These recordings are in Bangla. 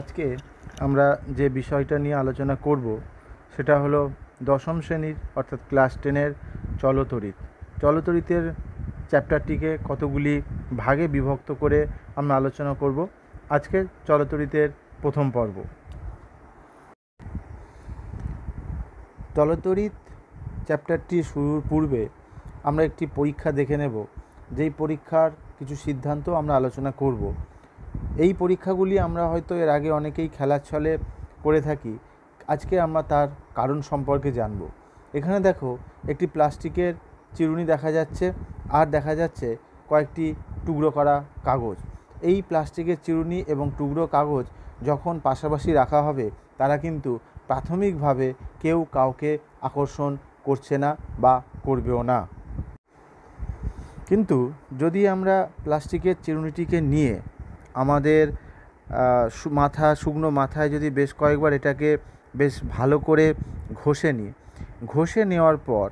আজকে আমরা যে বিষয়টা নিয়ে আলোচনা করব সেটা হলো দশম শ্রেণীর অর্থাৎ ক্লাস টেনের চলতরিৎ চলতরিতের চ্যাপ্টারটিকে কতগুলি ভাগে বিভক্ত করে আমরা আলোচনা করব আজকে চলতরিতের প্রথম পর্ব চলতরিৎ চ্যাপ্টারটি শুরুর পূর্বে আমরা একটি পরীক্ষা দেখে নেব যেই পরীক্ষার কিছু সিদ্ধান্ত আমরা আলোচনা করব এই পরীক্ষাগুলি আমরা হয়তো এর আগে অনেকেই খেলার ছলে করে থাকি আজকে আমরা তার কারণ সম্পর্কে জানব এখানে দেখো একটি প্লাস্টিকের চিরুনি দেখা যাচ্ছে আর দেখা যাচ্ছে কয়েকটি টুকরো করা কাগজ এই প্লাস্টিকের চিরুনি এবং টুকরো কাগজ যখন পাশাপাশি রাখা হবে তারা কিন্তু প্রাথমিকভাবে কেউ কাউকে আকর্ষণ করছে না বা করবেও না কিন্তু যদি আমরা প্লাস্টিকের চিরুনিটিকে নিয়ে আমাদের মাথা শুকনো মাথায় যদি বেশ কয়েকবার এটাকে বেশ ভালো করে ঘষে নিই ঘষে নেওয়ার পর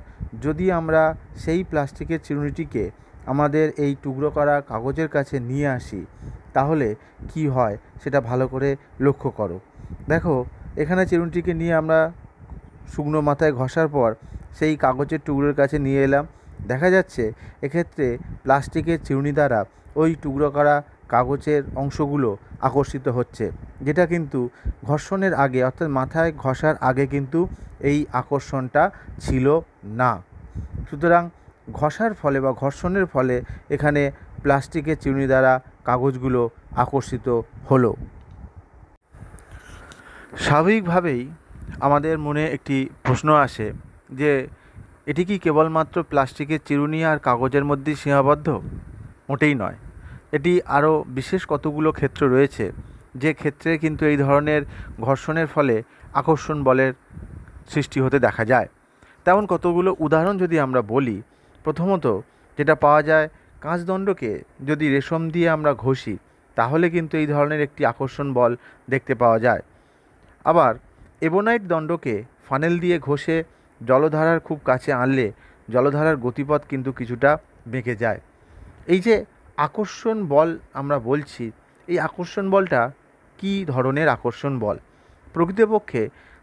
যদি আমরা সেই প্লাস্টিকের চিরুনিটিকে আমাদের এই টুকরো করা কাগজের কাছে নিয়ে আসি তাহলে কি হয় সেটা ভালো করে লক্ষ্য করো দেখো এখানে চিরুনিটিকে নিয়ে আমরা শুকনো মাথায় ঘষার পর সেই কাগজের টুকরোর কাছে নিয়ে এলাম দেখা যাচ্ছে এক্ষেত্রে প্লাস্টিকের চিরুনি দ্বারা ওই টুকরো করা কাগজের অংশগুলো আকর্ষিত হচ্ছে যেটা কিন্তু ঘর্ষণের আগে অর্থাৎ মাথায় ঘষার আগে কিন্তু এই আকর্ষণটা ছিল না সুতরাং ঘষার ফলে বা ঘর্ষণের ফলে এখানে প্লাস্টিকের চিউনি দ্বারা কাগজগুলো আকর্ষিত হলো স্বাভাবিকভাবেই আমাদের মনে একটি প্রশ্ন আসে যে এটি কি কেবলমাত্র প্লাস্টিকের চিরুনি আর কাগজের মধ্যেই সীমাবদ্ধ মোটেই নয় এটি আরও বিশেষ কতগুলো ক্ষেত্র রয়েছে যে ক্ষেত্রে কিন্তু এই ধরনের ঘর্ষণের ফলে আকর্ষণ বলের সৃষ্টি হতে দেখা যায় তেমন কতগুলো উদাহরণ যদি আমরা বলি প্রথমত যেটা পাওয়া যায় কাঁচদণ্ডকে যদি রেশম দিয়ে আমরা ঘষি তাহলে কিন্তু এই ধরনের একটি আকর্ষণ বল দেখতে পাওয়া যায় আবার এবোনাইট দণ্ডকে ফানেল দিয়ে ঘষে জলধারার খুব কাছে আনলে জলধারার গতিপথ কিন্তু কিছুটা বেঁকে যায় এই যে আকর্ষণ বল আমরা বলছি এই আকর্ষণ বলটা কি ধরনের আকর্ষণ বল প্রকৃতপক্ষে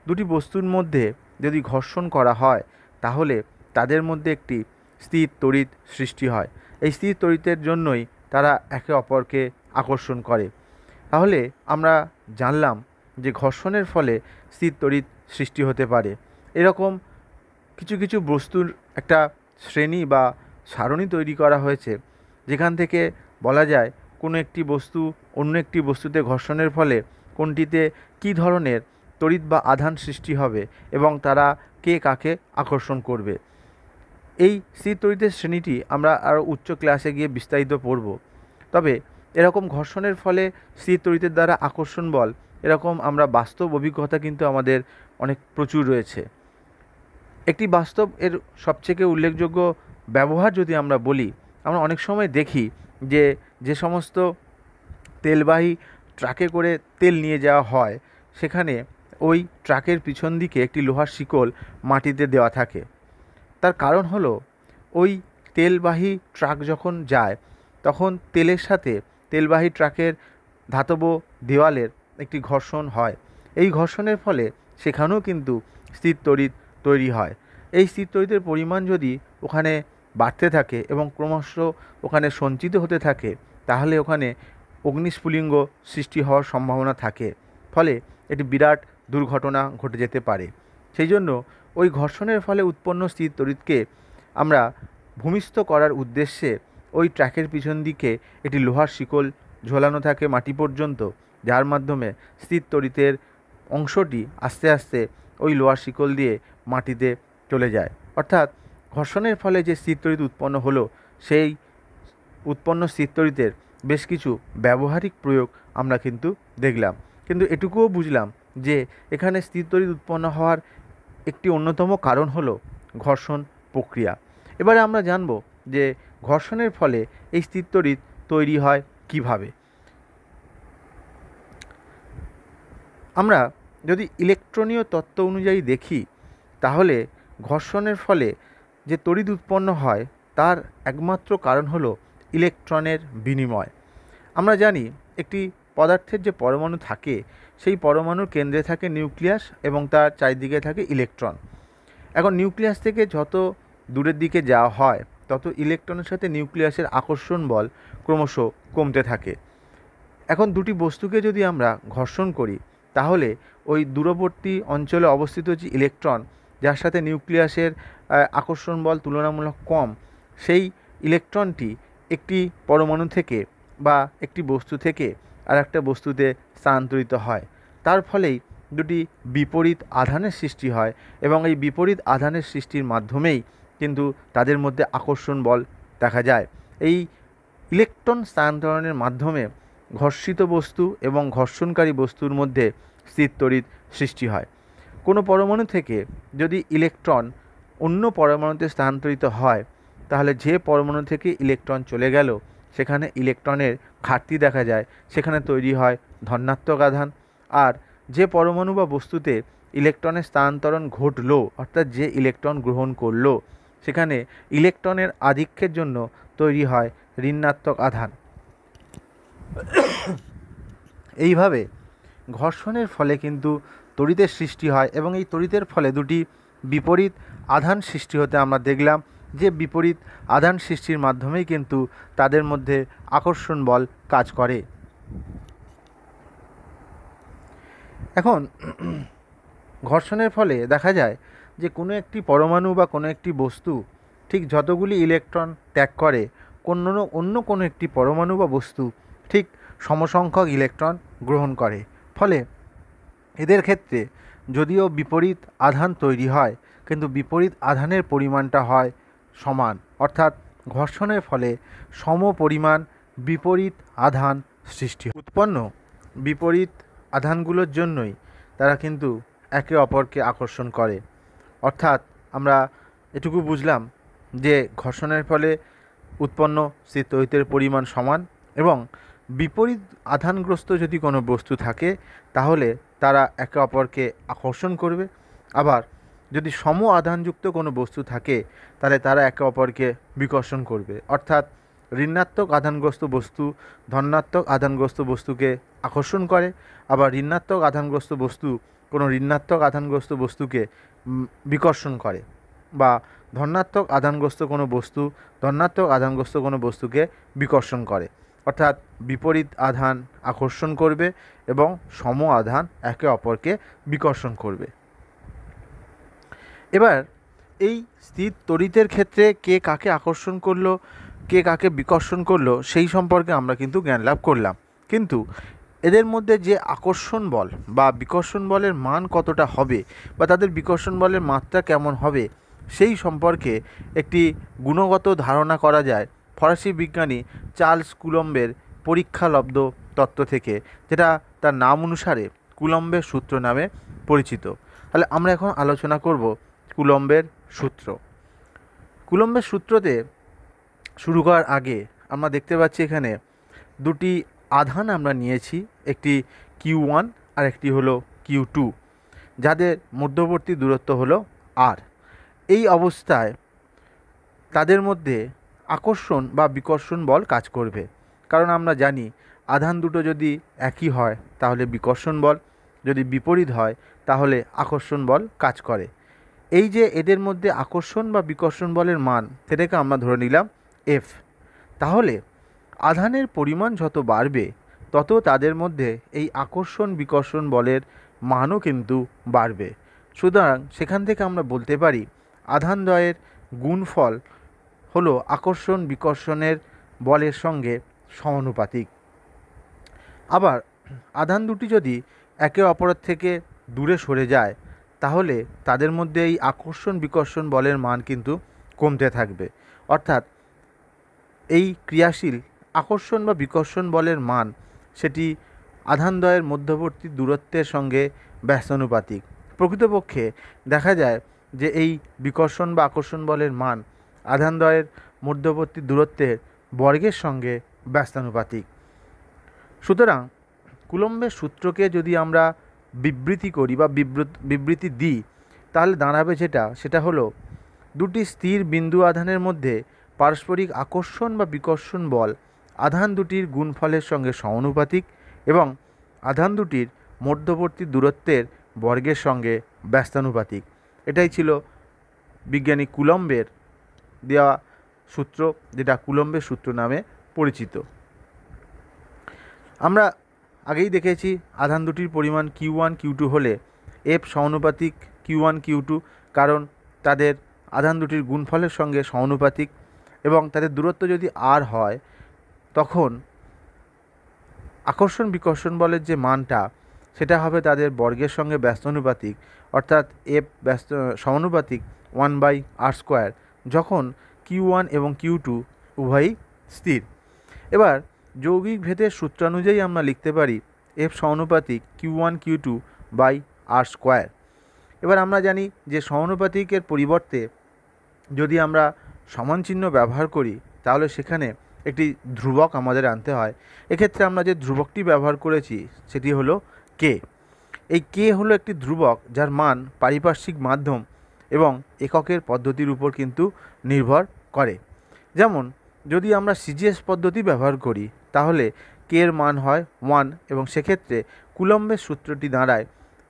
দুটি বস্তুর মধ্যে যদি ঘর্ষণ করা হয় তাহলে তাদের মধ্যে একটি স্থির তড়িৎ সৃষ্টি হয় এই স্থির তড়িতের জন্যই তারা একে অপরকে আকর্ষণ করে তাহলে আমরা জানলাম যে ঘর্ষণের ফলে স্থির তড়িৎ সৃষ্টি হতে পারে এরকম কিছু কিছু বস্তুর একটা শ্রেণী বা সারণী তৈরি করা হয়েছে যেখান থেকে বলা যায় কোনো একটি বস্তু অন্য একটি বস্তুতে ঘর্ষণের ফলে কোনটিতে কি ধরনের তড়িৎ বা আধান সৃষ্টি হবে এবং তারা কে কাকে আকর্ষণ করবে এই স্থির তড়িতের শ্রেণীটি আমরা আরও উচ্চ ক্লাসে গিয়ে বিস্তারিত পড়ব তবে এরকম ঘর্ষণের ফলে স্থির তড়িতের দ্বারা আকর্ষণ বল এরকম আমরা বাস্তব অভিজ্ঞতা কিন্তু আমাদের অনেক প্রচুর রয়েছে একটি বাস্তব এর সবথেকে উল্লেখযোগ্য ব্যবহার যদি আমরা বলি আমরা অনেক সময় দেখি যে যে সমস্ত তেলবাহী ট্রাকে করে তেল নিয়ে যাওয়া হয় সেখানে ওই ট্রাকের পিছন দিকে একটি লোহার শিকল মাটিতে দেওয়া থাকে তার কারণ হল ওই তেলবাহী ট্রাক যখন যায় তখন তেলের সাথে তেলবাহী ট্রাকের ধাতব দেওয়ালের একটি ঘর্ষণ হয় এই ঘর্ষণের ফলে সেখানেও কিন্তু স্থির তড়িৎ তৈরি হয় এই স্থির পরিমাণ যদি ওখানে বাড়তে থাকে এবং ক্রমশ ওখানে সঞ্চিত হতে থাকে তাহলে ওখানে অগ্নিস্ফুলিঙ্গ সৃষ্টি হওয়ার সম্ভাবনা থাকে ফলে এটি বিরাট দুর্ঘটনা ঘটে যেতে পারে সেই জন্য ওই ঘর্ষণের ফলে উৎপন্ন স্থির তরিতকে আমরা ভূমিস্থ করার উদ্দেশ্যে ওই ট্র্যাকের পিছন দিকে একটি লোহার শিকল ঝোলানো থাকে মাটি পর্যন্ত যার মাধ্যমে স্থির তরিতের অংশটি আস্তে আস্তে ওই লোহার শিকল দিয়ে মাটিতে চলে যায় অর্থাৎ ঘর্ষণের ফলে যে শীততরিত উৎপন্ন হলো সেই উৎপন্ন স্থিরতরিতের বেশ কিছু ব্যবহারিক প্রয়োগ আমরা কিন্তু দেখলাম কিন্তু এটুকুও বুঝলাম যে এখানে স্থিরতরিত উৎপন্ন হওয়ার একটি অন্যতম কারণ হলো ঘর্ষণ প্রক্রিয়া এবারে আমরা জানব যে ঘর্ষণের ফলে এই স্থিরতরিত তৈরি হয় কিভাবে আমরা যদি ইলেকট্রনীয় তত্ত্ব অনুযায়ী দেখি তাহলে ঘর্ষণের ফলে যে তড়িৎ উৎপন্ন হয় তার একমাত্র কারণ হলো ইলেকট্রনের বিনিময় আমরা জানি একটি পদার্থের যে পরমাণু থাকে সেই পরমাণুর কেন্দ্রে থাকে নিউক্লিয়াস এবং তার চারিদিকে থাকে ইলেকট্রন এখন নিউক্লিয়াস থেকে যত দূরের দিকে যাওয়া হয় তত ইলেকট্রনের সাথে নিউক্লিয়াসের আকর্ষণ বল ক্রমশ কমতে থাকে এখন দুটি বস্তুকে যদি আমরা ঘর্ষণ করি তাহলে ওই দূরবর্তী অঞ্চলে অবস্থিত যে ইলেকট্রন যার সাথে নিউক্লিয়াসের আকর্ষণ বল তুলনামূলক কম সেই ইলেকট্রনটি একটি পরমাণু থেকে বা একটি বস্তু থেকে আর একটা বস্তুতে স্থানান্তরিত হয় তার ফলেই দুটি বিপরীত আধানের সৃষ্টি হয় এবং এই বিপরীত আধানের সৃষ্টির মাধ্যমেই কিন্তু তাদের মধ্যে আকর্ষণ বল দেখা যায় এই ইলেকট্রন স্থানান্তরণের মাধ্যমে ঘর্ষিত বস্তু এবং ঘর্ষণকারী বস্তুর মধ্যে স্থিরতরিত সৃষ্টি হয় কোনো পরমাণু থেকে যদি ইলেকট্রন অন্য পরমাণুতে স্থানান্তরিত হয় তাহলে যে পরমাণু থেকে ইলেকট্রন চলে গেল সেখানে ইলেকট্রনের ঘাটতি দেখা যায় সেখানে তৈরি হয় ধনাত্মক আধান আর যে পরমাণু বা বস্তুতে ইলেকট্রনের স্থানান্তরণ ঘটলো অর্থাৎ যে ইলেকট্রন গ্রহণ করলো সেখানে ইলেকট্রনের আধিক্যের জন্য তৈরি হয় ঋণাত্মক আধান এইভাবে ঘর্ষণের ফলে কিন্তু তড়িতের সৃষ্টি হয় এবং এই তড়িতের ফলে দুটি বিপরীত আধান সৃষ্টি হতে আমরা দেখলাম যে বিপরীত আধান সৃষ্টির মাধ্যমেই কিন্তু তাদের মধ্যে আকর্ষণ বল কাজ করে এখন ঘর্ষণের ফলে দেখা যায় যে কোনো একটি পরমাণু বা কোনো একটি বস্তু ঠিক যতগুলি ইলেকট্রন ত্যাগ করে কোনো অন্য কোনো একটি পরমাণু বা বস্তু ঠিক সমসংখ্যক ইলেকট্রন গ্রহণ করে ফলে এদের ক্ষেত্রে যদিও বিপরীত আধান তৈরি হয় কিন্তু বিপরীত আধানের পরিমাণটা হয় সমান অর্থাৎ ঘর্ষণের ফলে সম পরিমাণ বিপরীত আধান সৃষ্টি উৎপন্ন বিপরীত আধানগুলোর জন্যই তারা কিন্তু একে অপরকে আকর্ষণ করে অর্থাৎ আমরা এটুকু বুঝলাম যে ঘর্ষণের ফলে উৎপন্ন শীতৈতের পরিমাণ সমান এবং বিপরীত আধানগ্রস্ত যদি কোনো বস্তু থাকে তাহলে তারা একে অপরকে আকর্ষণ করবে আবার যদি সম আধানযুক্ত কোনো বস্তু থাকে তাহলে তারা একে অপরকে বিকর্ষণ করবে অর্থাৎ ঋণাত্মক আধানগ্রস্ত বস্তু ধনাত্মক আধানগ্রস্ত বস্তুকে আকর্ষণ করে আবার ঋণাত্মক আধানগ্রস্ত বস্তু কোনো ঋণাত্মক আধানগ্রস্ত বস্তুকে বিকর্ষণ করে বা ধনাত্মক আধানগ্রস্ত কোনো বস্তু ধনাত্মক আধানগ্রস্ত কোনো বস্তুকে বিকর্ষণ করে অর্থাৎ বিপরীত আধান আকর্ষণ করবে এবং সম আধান একে অপরকে বিকর্ষণ করবে এবার এই স্থির তড়িতের ক্ষেত্রে কে কাকে আকর্ষণ করলো কে কাকে বিকর্ষণ করলো সেই সম্পর্কে আমরা কিন্তু জ্ঞান লাভ করলাম কিন্তু এদের মধ্যে যে আকর্ষণ বল বা বিকর্ষণ বলের মান কতটা হবে বা তাদের বিকর্ষণ বলের মাত্রা কেমন হবে সেই সম্পর্কে একটি গুণগত ধারণা করা যায় ফরাসি বিজ্ঞানী চার্লস কুলম্বের পরীক্ষালব্ধ তত্ত্ব থেকে যেটা তার নাম অনুসারে কুলম্বের সূত্র নামে পরিচিত তাহলে আমরা এখন আলোচনা করব কুলম্বের সূত্র কুলম্বের সূত্রতে শুরু করার আগে আমরা দেখতে পাচ্ছি এখানে দুটি আধান আমরা নিয়েছি একটি কিউ ওয়ান আর একটি হলো কিউ টু যাদের মধ্যবর্তী দূরত্ব হলো আর এই অবস্থায় তাদের মধ্যে আকর্ষণ বা বিকর্ষণ বল কাজ করবে কারণ আমরা জানি আধান দুটো যদি একই হয় তাহলে বিকর্ষণ বল যদি বিপরীত হয় তাহলে আকর্ষণ বল কাজ করে এই যে এদের মধ্যে আকর্ষণ বা বিকর্ষণ বলের মান সেটাকে আমরা ধরে নিলাম এফ তাহলে আধানের পরিমাণ যত বাড়বে তত তাদের মধ্যে এই আকর্ষণ বিকর্ষণ বলের মানও কিন্তু বাড়বে সুতরাং সেখান থেকে আমরা বলতে পারি আধানদ্বয়ের গুণফল হল আকর্ষণ বিকর্ষণের বলের সঙ্গে সমানুপাতিক আবার আধান দুটি যদি একে অপরের থেকে দূরে সরে যায় তাহলে তাদের মধ্যে এই আকর্ষণ বিকর্ষণ বলের মান কিন্তু কমতে থাকবে অর্থাৎ এই ক্রিয়াশীল আকর্ষণ বা বিকর্ষণ বলের মান সেটি আধানদ্বয়ের মধ্যবর্তী দূরত্বের সঙ্গে ব্যস্তানুপাতিক প্রকৃতপক্ষে দেখা যায় যে এই বিকর্ষণ বা আকর্ষণ বলের মান আধানদ্বয়ের মধ্যবর্তী দূরত্বের বর্গের সঙ্গে ব্যস্তানুপাতিক সুতরাং কুলম্বের সূত্রকে যদি আমরা বিবৃতি করি বা বিবৃতি দিই তাহলে দাঁড়াবে যেটা সেটা হলো দুটি স্থির বিন্দু আধানের মধ্যে পারস্পরিক আকর্ষণ বা বিকর্ষণ বল আধান দুটির গুণফলের সঙ্গে সমানুপাতিক এবং আধান দুটির মধ্যবর্তী দূরত্বের বর্গের সঙ্গে ব্যস্তানুপাতিক এটাই ছিল বিজ্ঞানী কুলম্বের দেওয়া সূত্র যেটা কুলম্বের সূত্র নামে পরিচিত আমরা আগেই দেখেছি আধান দুটির পরিমাণ কিউ ওয়ান কিউ টু হলে এফ সমানুপাতিক কিউ ওয়ান কিউ টু কারণ তাদের আধান দুটির গুণফলের সঙ্গে সমানুপাতিক এবং তাদের দূরত্ব যদি আর হয় তখন আকর্ষণ বিকর্ষণ বলের যে মানটা সেটা হবে তাদের বর্গের সঙ্গে ব্যস্তানুপাতিক অর্থাৎ এফ ব্যস্ত সমানুপাতিক ওয়ান বাই আর স্কোয়ার যখন কিউ ওয়ান এবং কিউ টু উভয়ই স্থির এবার যৌগিক ভেদের সূত্রানুযায়ী আমরা লিখতে পারি এফ সমানুপাতিক Q one Q two by R square এবার আমরা জানি যে সমানুপাতিকের পরিবর্তে যদি আমরা সমান চিহ্ন ব্যবহার করি তাহলে সেখানে একটি ধ্রুবক আমাদের আনতে হয় এক্ষেত্রে আমরা যে ধ্রুবকটি ব্যবহার করেছি সেটি হলো কে এই কে হলো একটি ধ্রুবক যার মান পারিপার্শ্বিক মাধ্যম এবং এককের পদ্ধতির উপর কিন্তু নির্ভর করে যেমন যদি আমরা সিজিএস পদ্ধতি ব্যবহার করি তাহলে কে এর মান হয় ওয়ান এবং সেক্ষেত্রে কুলম্বের সূত্রটি দাঁড়ায়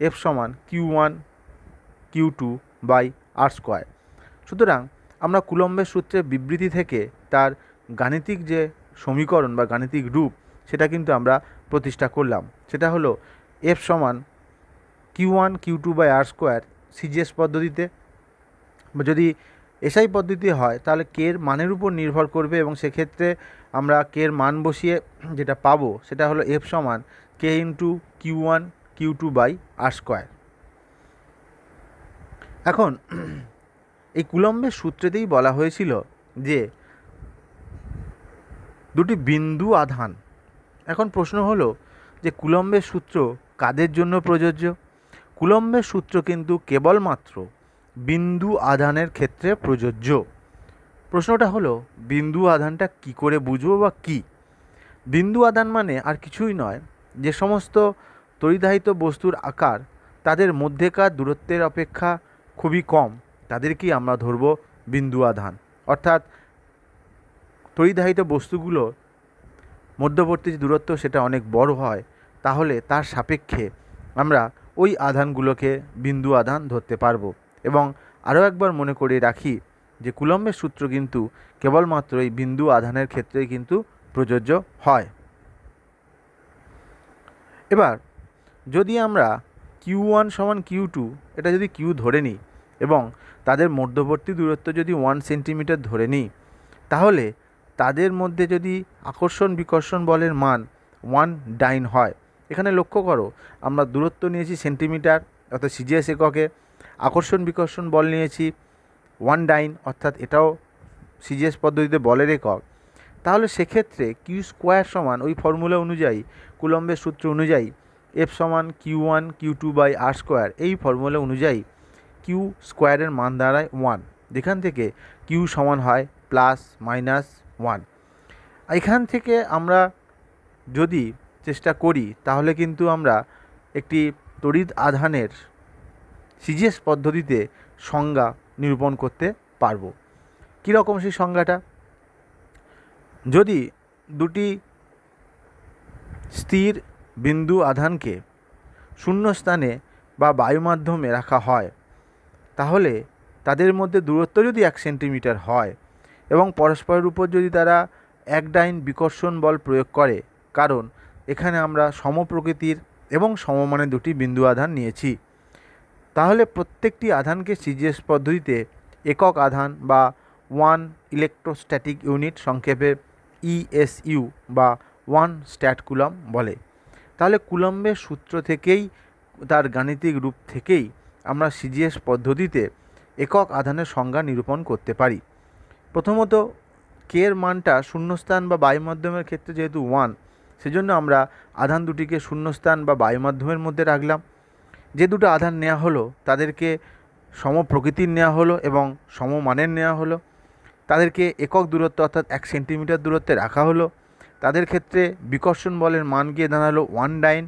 এফ সমান Q one Q two by R square সুতরাং আমরা কুলম্বের সূত্রের বিবৃতি থেকে তার গাণিতিক যে সমীকরণ বা গাণিতিক রূপ সেটা কিন্তু আমরা প্রতিষ্ঠা করলাম সেটা হলো এফ সমান Q one Q two by R square CGS পদ্ধতিতে যদি এসআই পদ্ধতি হয় তাহলে কের মানের উপর নির্ভর করবে এবং সেক্ষেত্রে আমরা কের মান বসিয়ে যেটা পাবো সেটা হলো এফ সমান K into Q one Q two by R square এখন এই কুলম্বের সূত্রেতেই বলা হয়েছিল যে দুটি বিন্দু আধান এখন প্রশ্ন হলো যে কুলম্বের সূত্র কাদের জন্য প্রযোজ্য কুলম্বের সূত্র কিন্তু কেবলমাত্র বিন্দু আধানের ক্ষেত্রে প্রযোজ্য প্রশ্নটা হলো বিন্দু আধানটা কি করে বুঝবো বা কি বিন্দু আধান মানে আর কিছুই নয় যে সমস্ত তরিদাহিত বস্তুর আকার তাদের মধ্যেকার দূরত্বের অপেক্ষা খুবই কম তাদেরকেই আমরা ধরব বিন্দু আধান অর্থাৎ তরিদাহিত বস্তুগুলো মধ্যবর্তী যে দূরত্ব সেটা অনেক বড় হয় তাহলে তার সাপেক্ষে আমরা ওই আধানগুলোকে বিন্দু আধান ধরতে পারবো এবং আরও একবার মনে করে রাখি যে কুলম্বের সূত্র কিন্তু কেবলমাত্র এই বিন্দু আধানের ক্ষেত্রেই কিন্তু প্রযোজ্য হয় এবার যদি আমরা কিউ ওয়ান সমান কিউ টু এটা যদি কিউ ধরে নিই এবং তাদের মধ্যবর্তী দূরত্ব যদি ওয়ান সেন্টিমিটার ধরে নিই তাহলে তাদের মধ্যে যদি আকর্ষণ বিকর্ষণ বলের মান ওয়ান ডাইন হয় এখানে লক্ষ্য করো আমরা দূরত্ব নিয়েছি সেন্টিমিটার অর্থাৎ সিজিএস এককে আকর্ষণ বিকর্ষণ বল নিয়েছি ওয়ান ডাইন অর্থাৎ এটাও সিজিএস পদ্ধতিতে বলের একক তাহলে সেক্ষেত্রে কিউ স্কোয়ার সমান ওই ফর্মুলা অনুযায়ী কুলম্বের সূত্র অনুযায়ী এফ সমান Q one Q two by R square এই ফর্মুলা অনুযায়ী কিউ স্কোয়ারের মান দাঁড়ায় ওয়ান যেখান থেকে কিউ সমান হয় প্লাস মাইনাস ওয়ান এখান থেকে আমরা যদি চেষ্টা করি তাহলে কিন্তু আমরা একটি তড়িৎ আধানের সিজিএস পদ্ধতিতে সংজ্ঞা নিরূপণ করতে পারবো কীরকম সেই সংজ্ঞাটা যদি দুটি স্থির বিন্দু আধানকে শূন্য স্থানে বা বায়ু মাধ্যমে রাখা হয় তাহলে তাদের মধ্যে দূরত্ব যদি এক সেন্টিমিটার হয় এবং পরস্পরের উপর যদি তারা এক ডাইন বিকর্ষণ বল প্রয়োগ করে কারণ এখানে আমরা সমপ্রকৃতির এবং সমমানের দুটি বিন্দু আধান নিয়েছি তাহলে প্রত্যেকটি আধানকে সিজিএস পদ্ধতিতে একক আধান বা ওয়ান ইলেকট্রোস্ট্যাটিক ইউনিট সংক্ষেপে ইএসইউ e বা ওয়ান স্ট্যাট কুলম বলে তাহলে কুলম্বের সূত্র থেকেই তার গাণিতিক রূপ থেকেই আমরা সিজিএস পদ্ধতিতে একক আধানের সংজ্ঞা নিরূপণ করতে পারি প্রথমত কের মানটা শূন্যস্থান বা বায়ুমাধ্যমের ক্ষেত্রে যেহেতু ওয়ান সেজন্য আমরা আধান দুটিকে শূন্যস্থান বা বায়ুমাধ্যমের মধ্যে রাখলাম যে দুটো আধান নেওয়া হলো তাদেরকে সম প্রকৃতির নেওয়া হলো এবং সম মানের নেওয়া হলো তাদেরকে একক দূরত্ব অর্থাৎ এক সেন্টিমিটার দূরত্বে রাখা হলো তাদের ক্ষেত্রে বিকর্ষণ বলের মান গিয়ে দাঁড়ালো ওয়ান ডাইন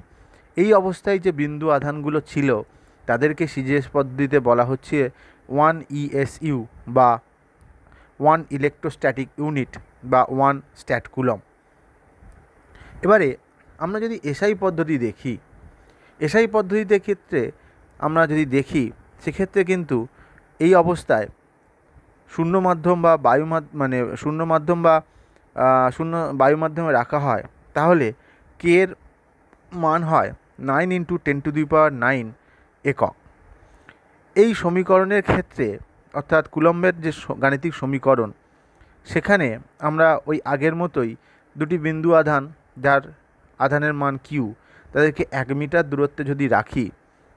এই অবস্থায় যে বিন্দু আধানগুলো ছিল তাদেরকে সিজিএস পদ্ধতিতে বলা হচ্ছে ওয়ান ইএসইউ e বা ওয়ান ইলেকট্রোস্ট্যাটিক ইউনিট বা ওয়ান স্ট্যাটকুলম এবারে আমরা যদি এসআই পদ্ধতি দেখি এসআই পদ্ধতিতে ক্ষেত্রে আমরা যদি দেখি সেক্ষেত্রে কিন্তু এই অবস্থায় শূন্য মাধ্যম বা বায়ু মানে শূন্য মাধ্যম বা শূন্য বায়ু মাধ্যমে রাখা হয় তাহলে কে এর মান হয় নাইন ইন্টু টেন টু দুই পাওয়ার নাইন একক এই সমীকরণের ক্ষেত্রে অর্থাৎ কুলম্বের যে গাণিতিক সমীকরণ সেখানে আমরা ওই আগের মতোই দুটি বিন্দু আধান যার আধানের মান কিউ তাদেরকে এক মিটার দূরত্বে যদি রাখি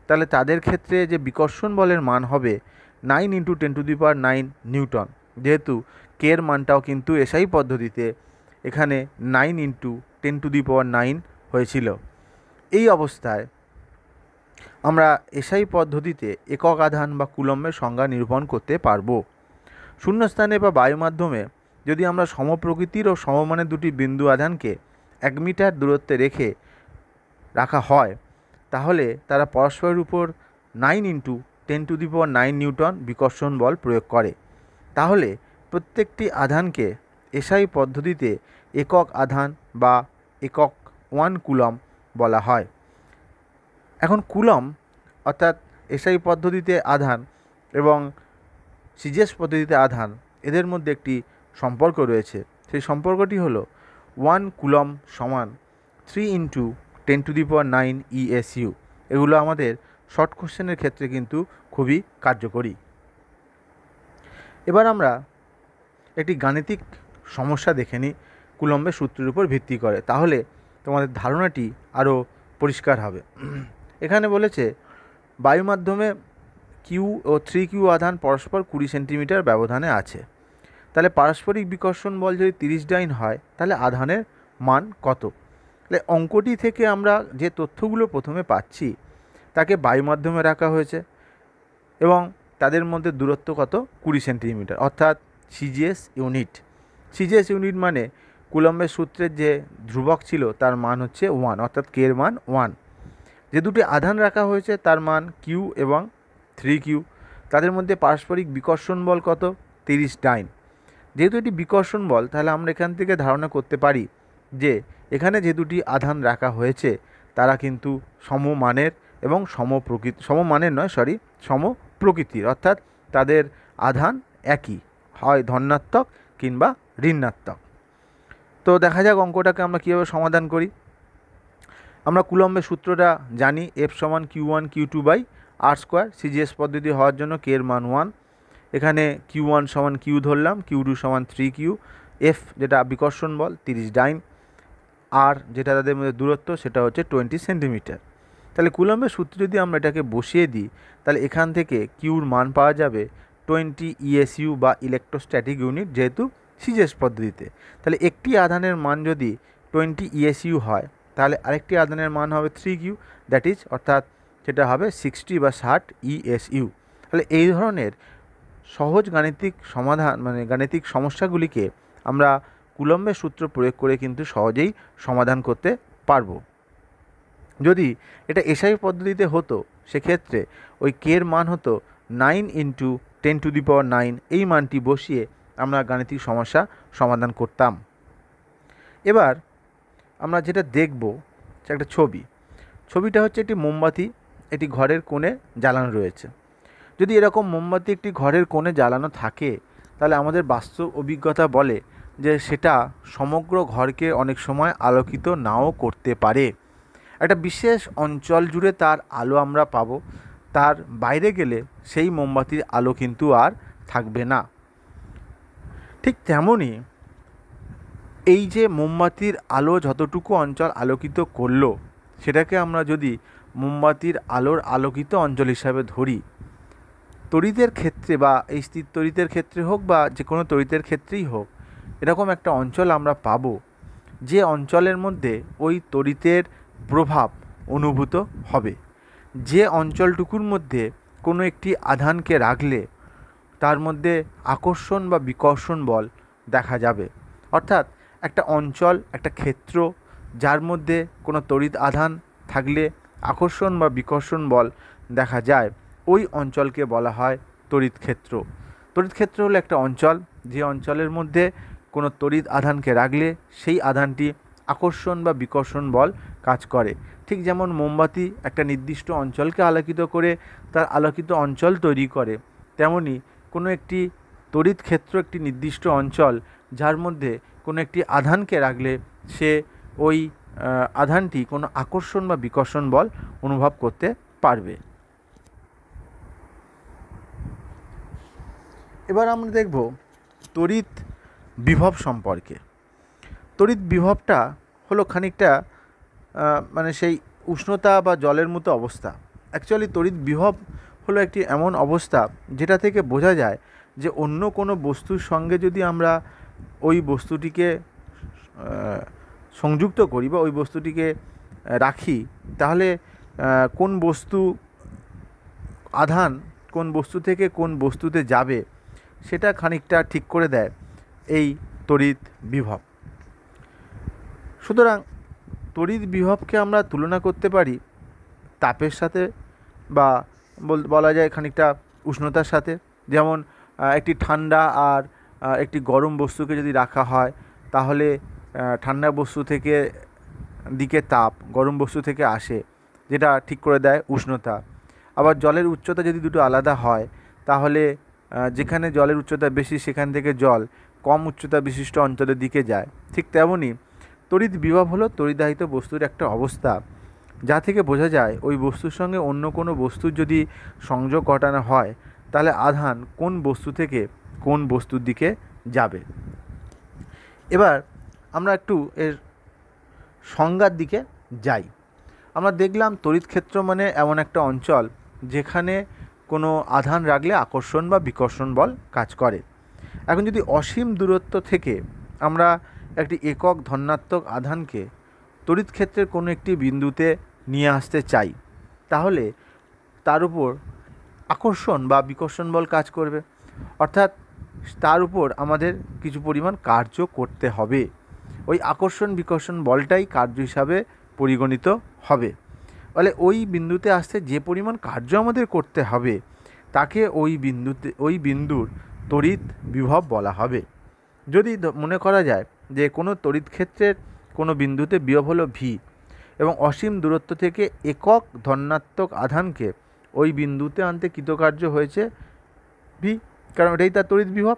তাহলে তাদের ক্ষেত্রে যে বিকর্ষণ বলের মান হবে nine into ten to the power nine newton যেহেতু কের মানটাও কিন্তু এসআই পদ্ধতিতে এখানে nine into ten to the power nine হয়েছিল এই অবস্থায় আমরা এসআই পদ্ধতিতে একক আধান বা কুলম্বের সংজ্ঞা নিরূপণ করতে পারব শূন্যস্থানে বা বায়ু মাধ্যমে যদি আমরা সমপ্রকৃতির ও সমমানের দুটি বিন্দু আধানকে এক মিটার দূরত্বে রেখে রাখা হয় তাহলে তারা পরস্পরের উপর nine into ten to the power nine newton বিকর্ষণ বল প্রয়োগ করে তাহলে প্রত্যেকটি আধানকে এসআই পদ্ধতিতে একক আধান বা একক ওয়ান কুলম বলা হয় এখন কুলম অর্থাৎ এসআই পদ্ধতিতে আধান এবং সিজিএস পদ্ধতিতে আধান এদের মধ্যে একটি সম্পর্ক রয়েছে সেই সম্পর্কটি হলো ওয়ান কুলম সমান three into ten to the power nine ESU এগুলো আমাদের শর্ট কোশ্চেনের ক্ষেত্রে কিন্তু খুবই কার্যকরী এবার আমরা একটি গাণিতিক সমস্যা দেখে নিই কুলম্বের সূত্রের উপর ভিত্তি করে তাহলে তোমাদের ধারণাটি আরও পরিষ্কার হবে এখানে বলেছে বায়ু মাধ্যমে কিউ ও থ্রি কিউ আধান পরস্পর কুড়ি সেন্টিমিটার ব্যবধানে আছে তাহলে পারস্পরিক বিকর্ষণ বল যদি তিরিশ ডাইন হয় তাহলে আধানের মান কত তাহলে অঙ্কটি থেকে আমরা যে তথ্যগুলো প্রথমে পাচ্ছি তাকে বায়ুমাধ্যমে রাখা হয়েছে এবং তাদের মধ্যে দূরত্ব কত কুড়ি সেন্টিমিটার অর্থাৎ সিজিএস ইউনিট সিজিএস ইউনিট মানে কুলম্বের সূত্রের যে ধ্রুবক ছিল তার মান হচ্ছে ওয়ান অর্থাৎ কের মান ওয়ান যে দুটি আধান রাখা হয়েছে তার মান কিউ এবং থ্রি কিউ তাদের মধ্যে পারস্পরিক বিকর্ষণ বল কত তিরিশ ডাইন যেহেতু এটি বিকর্ষণ বল তাহলে আমরা এখান থেকে ধারণা করতে পারি যে এখানে যে দুটি আধান রাখা হয়েছে তারা কিন্তু সমমানের এবং সম প্রকৃতি সমমানের নয় সরি সম প্রকৃতির অর্থাৎ তাদের আধান একই হয় ধনাত্মক কিংবা ঋণাত্মক তো দেখা যাক অঙ্কটাকে আমরা কীভাবে সমাধান করি আমরা কুলম্বের সূত্রটা জানি এফ সমান Q one Q two by R square CGS পদ্ধতি হওয়ার জন্য কে এর মান ওয়ান এখানে কিউ ওয়ান সমান কিউ ধরলাম কিউ টু সমান থ্রি কিউ এফ যেটা বিকর্ষণ বল তিরিশ ডাইম আর যেটা তাদের মধ্যে দূরত্ব সেটা হচ্ছে টোয়েন্টি সেন্টিমিটার তাহলে কুলম্বের সূত্রে যদি আমরা এটাকে বসিয়ে দিই তাহলে এখান থেকে কিউর মান পাওয়া যাবে টোয়েন্টি ইএসইউ e বা ইলেকট্রোস্ট্যাটিক ইউনিট যেহেতু সিজেস পদ্ধতিতে তাহলে একটি আধানের মান যদি টোয়েন্টি ইএসইউ e হয় তাহলে আরেকটি আধানের মান হবে থ্রি কিউ দ্যাট ইজ অর্থাৎ সেটা হবে সিক্সটি বা ষাট ইএসইউ e তাহলে এই ধরনের সহজ গাণিতিক সমাধান মানে গাণিতিক সমস্যাগুলিকে আমরা কুলম্বের সূত্র প্রয়োগ করে কিন্তু সহজেই সমাধান করতে পারবো যদি এটা এসআই পদ্ধতিতে হতো সেক্ষেত্রে ওই কের মান হতো nine into ten to the power nine এই মানটি বসিয়ে আমরা গাণিতিক সমস্যা সমাধান করতাম এবার আমরা যেটা দেখব একটা ছবি ছবিটা হচ্ছে একটি মোমবাতি এটি ঘরের কোণে জ্বালানো রয়েছে যদি এরকম মোমবাতি একটি ঘরের কোণে জ্বালানো থাকে তাহলে আমাদের বাস্তব অভিজ্ঞতা বলে যে সেটা সমগ্র ঘরকে অনেক সময় আলোকিত নাও করতে পারে একটা বিশেষ অঞ্চল জুড়ে তার আলো আমরা পাব তার বাইরে গেলে সেই মোমবাতির আলো কিন্তু আর থাকবে না ঠিক তেমনই এই যে মোমবাতির আলো যতটুকু অঞ্চল আলোকিত করলো সেটাকে আমরা যদি মোমবাতির আলোর আলোকিত অঞ্চল হিসাবে ধরি তড়িতের ক্ষেত্রে বা এই স্থির তরিতের ক্ষেত্রে হোক বা যে কোনো তরিতের ক্ষেত্রেই হোক এরকম একটা অঞ্চল আমরা পাব যে অঞ্চলের মধ্যে ওই তড়িতের প্রভাব অনুভূত হবে যে অঞ্চলটুকুর মধ্যে কোনো একটি আধানকে রাখলে তার মধ্যে আকর্ষণ বা বিকর্ষণ বল দেখা যাবে অর্থাৎ একটা অঞ্চল একটা ক্ষেত্র যার মধ্যে কোনো তড়িৎ আধান থাকলে আকর্ষণ বা বিকর্ষণ বল দেখা যায় ওই অঞ্চলকে বলা হয় তড়িৎ ক্ষেত্র তড়িৎ ক্ষেত্র হলো একটা অঞ্চল যে অঞ্চলের মধ্যে কোনো তড়িৎ আধানকে রাখলে সেই আধানটি আকর্ষণ বা বিকর্ষণ বল কাজ করে ঠিক যেমন মোমবাতি একটা নির্দিষ্ট অঞ্চলকে আলোকিত করে তার আলোকিত অঞ্চল তৈরি করে তেমনি কোনো একটি তড়িৎ ক্ষেত্র একটি নির্দিষ্ট অঞ্চল যার মধ্যে কোনো একটি আধানকে রাখলে সে ওই আধানটি কোনো আকর্ষণ বা বিকর্ষণ বল অনুভব করতে পারবে এবার আমরা দেখব তড়িৎ বিভব সম্পর্কে তড়িৎ বিভবটা হলো খানিকটা মানে সেই উষ্ণতা বা জলের মতো অবস্থা অ্যাকচুয়ালি তড়িৎ বিভব হলো একটি এমন অবস্থা যেটা থেকে বোঝা যায় যে অন্য কোনো বস্তুর সঙ্গে যদি আমরা ওই বস্তুটিকে সংযুক্ত করি বা ওই বস্তুটিকে রাখি তাহলে কোন বস্তু আধান কোন বস্তু থেকে কোন বস্তুতে যাবে সেটা খানিকটা ঠিক করে দেয় এই তড়িৎ বিভব সুতরাং তড়িৎ বিভবকে আমরা তুলনা করতে পারি তাপের সাথে বা বলা যায় খানিকটা উষ্ণতার সাথে যেমন একটি ঠান্ডা আর একটি গরম বস্তুকে যদি রাখা হয় তাহলে ঠান্ডা বস্তু থেকে দিকে তাপ গরম বস্তু থেকে আসে যেটা ঠিক করে দেয় উষ্ণতা আবার জলের উচ্চতা যদি দুটো আলাদা হয় তাহলে যেখানে জলের উচ্চতা বেশি সেখান থেকে জল কম উচ্চতা বিশিষ্ট অঞ্চলের দিকে যায় ঠিক তেমনই তড়িৎ বিভব হলো তড়িদাহিত বস্তুর একটা অবস্থা যা থেকে বোঝা যায় ওই বস্তুর সঙ্গে অন্য কোনো বস্তুর যদি সংযোগ ঘটানো হয় তাহলে আধান কোন বস্তু থেকে কোন বস্তুর দিকে যাবে এবার আমরা একটু এর সংজ্ঞার দিকে যাই আমরা দেখলাম তড়িৎ ক্ষেত্র মানে এমন একটা অঞ্চল যেখানে কোনো আধান রাখলে আকর্ষণ বা বিকর্ষণ বল কাজ করে এখন যদি অসীম দূরত্ব থেকে আমরা একটি একক ধন্যাত্মক আধানকে তড়িৎ ক্ষেত্রের কোনো একটি বিন্দুতে নিয়ে আসতে চাই তাহলে তার উপর আকর্ষণ বা বিকর্ষণ বল কাজ করবে অর্থাৎ তার উপর আমাদের কিছু পরিমাণ কার্য করতে হবে ওই আকর্ষণ বিকর্ষণ বলটাই কার্য হিসাবে পরিগণিত হবে ফলে ওই বিন্দুতে আসতে যে পরিমাণ কার্য আমাদের করতে হবে তাকে ওই বিন্দুতে ওই বিন্দুর তড়িৎ বিভব বলা হবে যদি মনে করা যায় যে কোনো তড়িৎ ক্ষেত্রের কোনো বিন্দুতে বিভব হলো ভি এবং অসীম দূরত্ব থেকে একক ধনাত্মক আধানকে ওই বিন্দুতে আনতে কৃতকার্য হয়েছে ভি কারণ এটাই তার তড়িৎ বিভব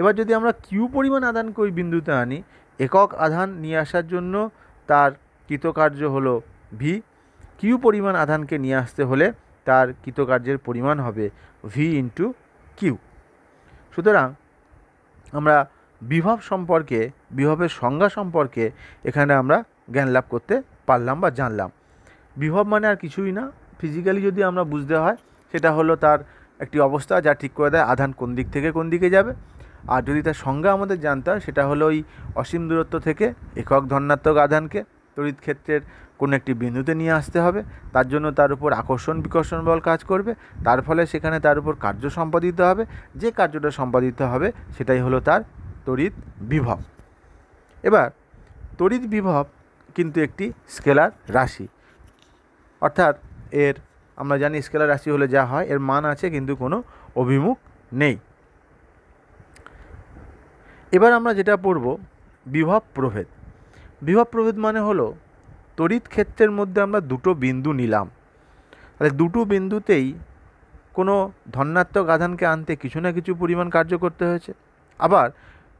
এবার যদি আমরা কিউ পরিমাণ আধানকে ওই বিন্দুতে আনি একক আধান নিয়ে আসার জন্য তার কৃতকার্য হলো ভি কিউ পরিমাণ আধানকে নিয়ে আসতে হলে তার কৃতকার্যের পরিমাণ হবে ভি ইন্টু কিউ সুতরাং আমরা বিভব সম্পর্কে বিভবের সংজ্ঞা সম্পর্কে এখানে আমরা জ্ঞান লাভ করতে পারলাম বা জানলাম বিভব মানে আর কিছুই না ফিজিক্যালি যদি আমরা বুঝতে হয় সেটা হলো তার একটি অবস্থা যা ঠিক করে দেয় আধান কোন দিক থেকে কোন দিকে যাবে আর যদি তার সংজ্ঞা আমাদের জানতে হয় সেটা হলো ওই অসীম দূরত্ব থেকে একক ধনাত্মক আধানকে তড়িৎ ক্ষেত্রের কোনো একটি বিন্দুতে নিয়ে আসতে হবে তার জন্য তার উপর আকর্ষণ বিকর্ষণ বল কাজ করবে তার ফলে সেখানে তার উপর কার্য সম্পাদিত হবে যে কার্যটা সম্পাদিত হবে সেটাই হলো তার তড়িৎ বিভব এবার তড়িৎ বিভব কিন্তু একটি স্কেলার রাশি অর্থাৎ এর আমরা জানি স্কেলার রাশি হলে যা হয় এর মান আছে কিন্তু কোনো অভিমুখ নেই এবার আমরা যেটা পড়ব বিভব প্রভেদ বিভব প্রভেদ মানে হলো তড়িৎ ক্ষেত্রের মধ্যে আমরা দুটো বিন্দু নিলাম তাহলে দুটো বিন্দুতেই কোনো ধনাত্মক আধানকে আনতে কিছু না কিছু পরিমাণ কার্য করতে হয়েছে আবার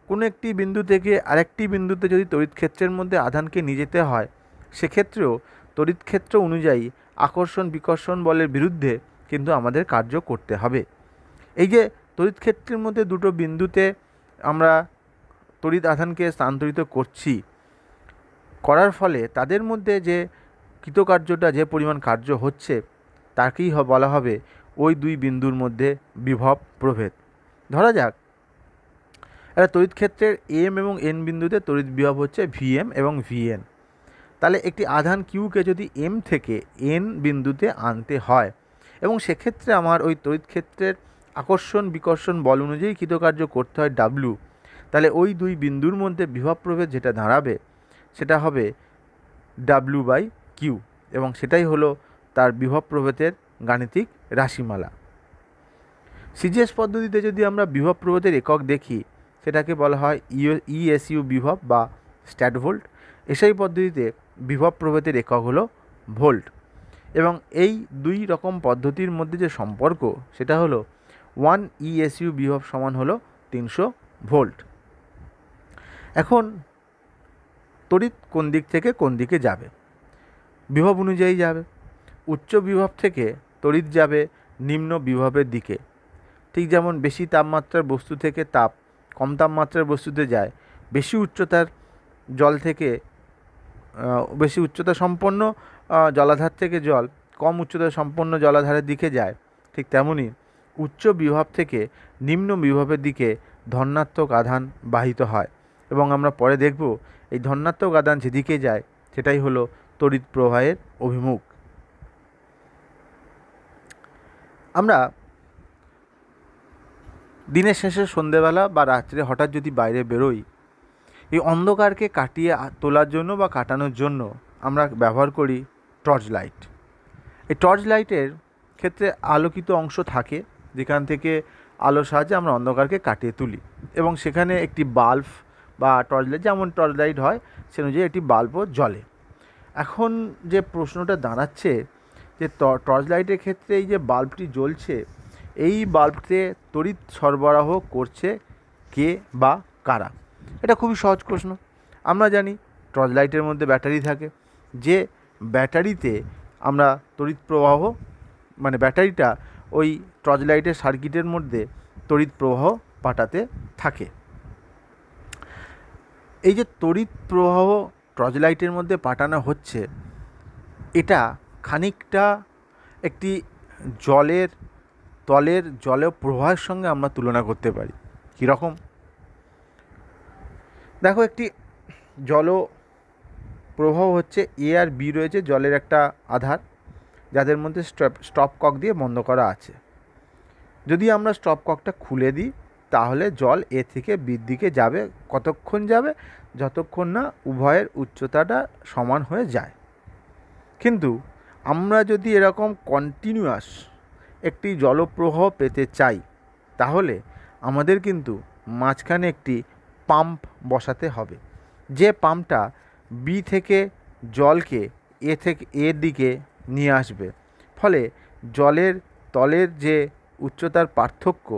কোনো একটি বিন্দু থেকে আরেকটি বিন্দুতে যদি তড়িৎ ক্ষেত্রের মধ্যে আধানকে নিয়ে যেতে হয় সেক্ষেত্রেও তড়িৎ ক্ষেত্র অনুযায়ী আকর্ষণ বিকর্ষণ বলের বিরুদ্ধে কিন্তু আমাদের কার্য করতে হবে এই যে তড়িৎ ক্ষেত্রের মধ্যে দুটো বিন্দুতে আমরা তড়িৎ আধানকে স্থানান্তরিত করছি করার ফলে তাদের মধ্যে যে কৃতকার্যটা যে পরিমাণ কার্য হচ্ছে তাকেই বলা হবে ওই দুই বিন্দুর মধ্যে বিভব প্রভেদ ধরা যাক একটা তড়িৎ ক্ষেত্রের এম এবং এন বিন্দুতে তড়িৎ বিভব হচ্ছে ভিএম এবং ভিএন তাহলে একটি আধান কিউকে যদি এম থেকে এন বিন্দুতে আনতে হয় এবং সেক্ষেত্রে আমার ওই তড়িৎ ক্ষেত্রের আকর্ষণ বিকর্ষণ বল অনুযায়ী কৃতকার্য করতে হয় ডাব্লু তাহলে ওই দুই বিন্দুর মধ্যে বিভব প্রভেদ যেটা দাঁড়াবে সেটা হবে ডাব্লিউ বাই কিউ এবং সেটাই হলো তার বিভব প্রভেদের গাণিতিক রাশিমালা সিজিএস পদ্ধতিতে যদি আমরা বিভব প্রভেদের একক দেখি সেটাকে বলা হয় ইউ e ইএসইউ বিভব বা স্ট্যাট ভোল্ট এসআই পদ্ধতিতে বিভব প্রভেদের একক হলো ভোল্ট এবং এই দুই রকম পদ্ধতির মধ্যে যে সম্পর্ক সেটা হলো ওয়ান ইএসইউ e বিভব সমান হলো তিনশো ভোল্ট এখন তড়িৎ কোন দিক থেকে কোন দিকে যাবে বিভব অনুযায়ী যাবে উচ্চ বিভব থেকে তড়িৎ যাবে নিম্ন বিভবের দিকে ঠিক যেমন বেশি তাপমাত্রার বস্তু থেকে তাপ কম তাপমাত্রার বস্তুতে যায় বেশি উচ্চতার জল থেকে বেশি উচ্চতা সম্পন্ন জলাধার থেকে জল কম উচ্চতা সম্পন্ন জলাধারের দিকে যায় ঠিক তেমনি উচ্চ বিভব থেকে নিম্ন বিভবের দিকে ধনাত্মক আধান বাহিত হয় এবং আমরা পরে দেখব এই ধন্যাত্মক আদান যেদিকে যায় সেটাই হলো তড়িৎ প্রবাহের অভিমুখ আমরা দিনের শেষে সন্ধেবেলা বা রাত্রে হঠাৎ যদি বাইরে বেরোই এই অন্ধকারকে কাটিয়ে তোলার জন্য বা কাটানোর জন্য আমরা ব্যবহার করি টর্চ লাইট এই টর্চ লাইটের ক্ষেত্রে আলোকিত অংশ থাকে যেখান থেকে আলোর সাহায্যে আমরা অন্ধকারকে কাটিয়ে তুলি এবং সেখানে একটি বাল্ব বা টর্চ লাইট যেমন টর্চ লাইট হয় সে অনুযায়ী একটি বাল্বও জ্বলে এখন যে প্রশ্নটা দাঁড়াচ্ছে যে টর্চ লাইটের ক্ষেত্রে এই যে বাল্বটি জ্বলছে এই বাল্বতে তড়িৎ সরবরাহ করছে কে বা কারা এটা খুবই সহজ প্রশ্ন আমরা জানি টর্চ লাইটের মধ্যে ব্যাটারি থাকে যে ব্যাটারিতে আমরা তড়িৎ প্রবাহ মানে ব্যাটারিটা ওই টর্চ লাইটের সার্কিটের মধ্যে তড়িৎ প্রবাহ পাঠাতে থাকে এই যে তড়িৎ প্রবাহ টর্চ লাইটের মধ্যে পাঠানো হচ্ছে এটা খানিকটা একটি জলের তলের জল প্রবাহের সঙ্গে আমরা তুলনা করতে পারি কীরকম দেখো একটি জল প্রবাহ হচ্ছে এ আর বি রয়েছে জলের একটা আধার যাদের মধ্যে স্টপ স্টপ কক দিয়ে বন্ধ করা আছে যদি আমরা স্টপ ককটা খুলে দিই তাহলে জল এ থেকে বির দিকে যাবে কতক্ষণ যাবে যতক্ষণ না উভয়ের উচ্চতাটা সমান হয়ে যায় কিন্তু আমরা যদি এরকম কন্টিনিউয়াস একটি জলপ্রবাহ পেতে চাই তাহলে আমাদের কিন্তু মাঝখানে একটি পাম্প বসাতে হবে যে পাম্পটা বি থেকে জলকে এ থেকে এর দিকে নিয়ে আসবে ফলে জলের তলের যে উচ্চতার পার্থক্য